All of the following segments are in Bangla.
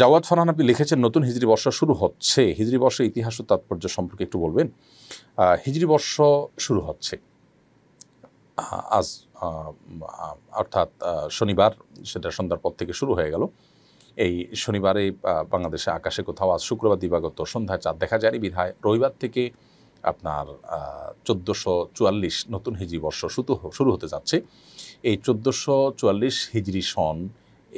জাওয়াদ ফারহান আপনি লিখেছেন নতুন হিজড়ি বর্ষ শুরু হচ্ছে হিজড়ি বর্ষ ইতিহাস ও তাৎপর্য সম্পর্কে একটু বলবেন হিজড়ি বর্ষ শুরু হচ্ছে আজ অর্থাৎ শনিবার সেটা সন্ধ্যার পর থেকে শুরু হয়ে গেল এই শনিবারে বাংলাদেশে আকাশে কোথাও আজ শুক্রবার দিবাগত সন্ধ্যায় চাঁদ দেখা যায়নি বিধায় রবিবার থেকে আপনার চোদ্দোশো চুয়াল্লিশ নতুন হিজড়ি বর্ষ শুরু হতে যাচ্ছে এই চোদ্দোশো চুয়াল্লিশ হিজরি সন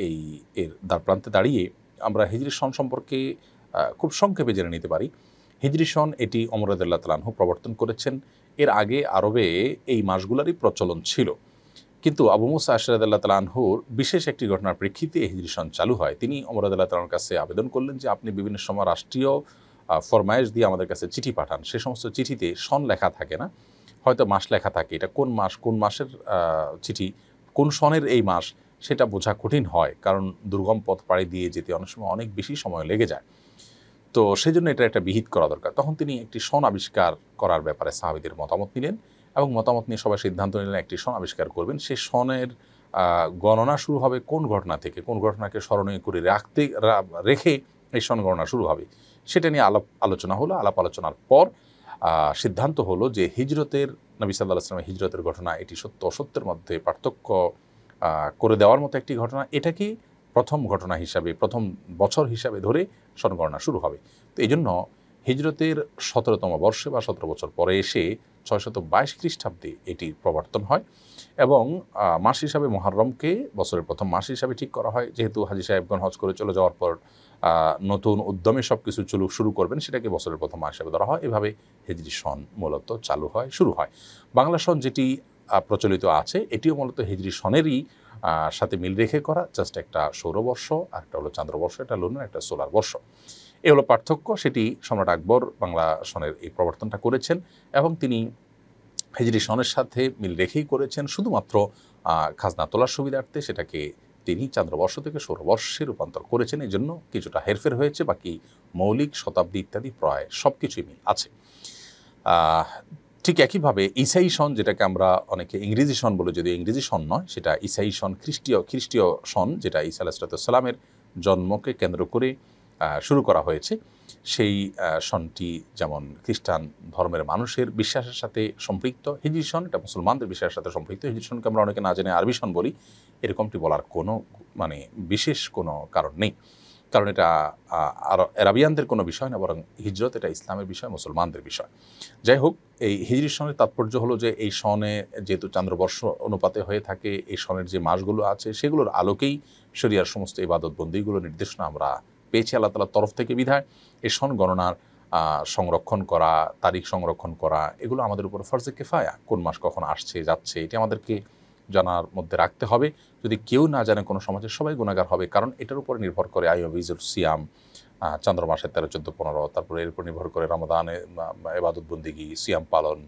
এই এর দ্বার প্রান্তে দাঁড়িয়ে আমরা হিজরি সন সম্পর্কে খুব সংক্ষেপে জেনে নিতে পারি হিজরি সন এটি অমরাদুল্লাহ তালানহু প্রবর্তন করেছেন এর আগে আরবে এই মাসগুলারই প্রচলন ছিল কিন্তু আবু মুসা আশরাদাল্লাহ তালানহুর বিশেষ একটি ঘটনার প্রেক্ষিতে হিজরি সন চালু হয় তিনি অমরাদুল্লাহ তালার কাছে আবেদন করলেন যে আপনি বিভিন্ন সময় রাষ্ট্রীয় ফরমায়েশ দিয়ে আমাদের কাছে চিঠি পাঠান সে সমস্ত চিঠিতে সন লেখা থাকে না হয়তো মাস লেখা থাকে এটা কোন মাস কোন মাসের চিঠি কোন সনের এই মাস সেটা বোঝা কঠিন হয় কারণ দুর্গম পথ পাড়ি দিয়ে যেতে অনেক সময় অনেক বেশি সময় লেগে যায় তো সেই জন্য এটা একটা বিহিত করা দরকার তখন তিনি একটি সন আবিষ্কার করার ব্যাপারে সাহাবিদের মতামত নিলেন এবং মতামত নিয়ে সবাই সিদ্ধান্ত নিলেন একটি সন আবিষ্কার করবেন সেই সনের গণনা শুরু হবে কোন ঘটনা থেকে কোন ঘটনাকে স্মরণীয় করে রাখতে রেখে এই সন গণনা শুরু হবে সেটা নিয়ে আলাপ আলোচনা হলো আলাপ আলোচনার পর সিদ্ধান্ত হলো যে হিজরতের নবী সাল্লাহ আসলামের হিজরতের ঘটনা এটি সত্য অসত্যের মধ্যে পার্থক্য করে দেওয়ার মতো একটি ঘটনা এটা কি প্রথম ঘটনা হিসাবে প্রথম বছর হিসাবে ধরে সনগণনা শুরু হবে তো এই জন্য হিজরতের সতেরোতম বর্ষে বা সতেরো বছর পরে এসে ছয়শত বাইশ খ্রিস্টাব্দে এটি প্রবর্তন হয় এবং মাস হিসাবে মহারমকে বছরের প্রথম মাস হিসাবে ঠিক করা হয় যেহেতু হাজি সাহেবগণ হজ করে চলে যাওয়ার পর নতুন উদ্যমে সব কিছু চলু শুরু করবেন সেটাকে বছরের প্রথম মাস হিসাবে ধরা হয় এভাবে হেজরি সন মূলত চালু হয় শুরু হয় বাংলা সন যেটি প্রচলিত আছে এটিও মূলত হিজড়ি সনেরই সাথে মিল রেখে করা জাস্ট একটা সৌরবর্ষ আর একটা হলো চান্দ্রবর্ষ একটা লুনার একটা সোলার বর্ষ এ হলো পার্থক্য সেটি সম্রাট আকবর বাংলা সনের এই প্রবর্তনটা করেছেন এবং তিনি হেজরি সনের সাথে মিল রেখেই করেছেন শুধুমাত্র খাজনা তোলার সুবিধার্থে সেটাকে তিনি চান্দ্রবর্ষ থেকে সৌরবর্ষে রূপান্তর করেছেন এই জন্য কিছুটা হেরফের হয়েছে বাকি মৌলিক শতাব্দী ইত্যাদি প্রায় সব কিছুই মিল আছে ঠিক একইভাবে ইসাই সন যেটাকে আমরা অনেকে ইংরেজি সন বলে যদি ইংরেজি সন নয় সেটা ইসাই সন খ্রিস্টীয় খ্রিস্টীয় সন যেটা ইসা আলাহিসাল্লামের জন্মকে কেন্দ্র করে শুরু করা হয়েছে সেই সনটি যেমন খ্রিস্টান ধর্মের মানুষের বিশ্বাসের সাথে সম্পৃক্ত হিজি সন এটা মুসলমানদের বিশ্বাসের সাথে সম্পৃক্ত হিজির সনকে আমরা অনেকে না জেনে আরবি সন বলি এরকমটি বলার কোনো মানে বিশেষ কোনো কারণ নেই কারণ এটা আরো অ্যারাবিয়ানদের কোনো বিষয় না বরং হিজরত এটা ইসলামের বিষয় মুসলমানদের বিষয় যাই হোক এই হিজরির সনের তাৎপর্য হলো যে এই সনে যেহেতু চান্দ্রবর্ষ অনুপাতে হয়ে থাকে এই সনের যে মাসগুলো আছে সেগুলোর আলোকেই শরিয়ার সমস্ত ইবাদতবন্দিগুলো নির্দেশনা আমরা পেয়েছি আল্লাহ তালার তরফ থেকে বিধায় এই সন গণনার সংরক্ষণ করা তারিখ সংরক্ষণ করা এগুলো আমাদের উপর ফর্জে কেফায়া কোন মাস কখন আসছে যাচ্ছে এটি আমাদেরকে জানার মধ্যে রাখতে হবে যদি কেউ না জানে কোনো সমাজে সবাই গুণাগার হবে কারণ এটার উপরে নির্ভর করে আইওভিজুল সিয়াম চান্দ্র মাসের তেরো চোদ্দো পনেরো তারপরে এর উপর নির্ভর করে রমদানে এবাদত সিয়াম পালন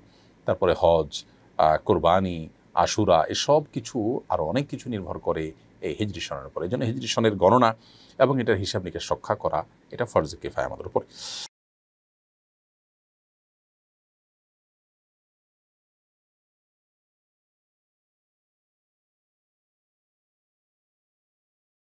তারপরে হজ কোরবানি আশুরা এসব কিছু আরও অনেক কিছু নির্ভর করে এই হিজরি সনের উপর এই জন্য হিজরি সনের গণনা এবং এটার হিসাব নিকাশ রক্ষা করা এটা ফরজে কিফায় আমাদের উপর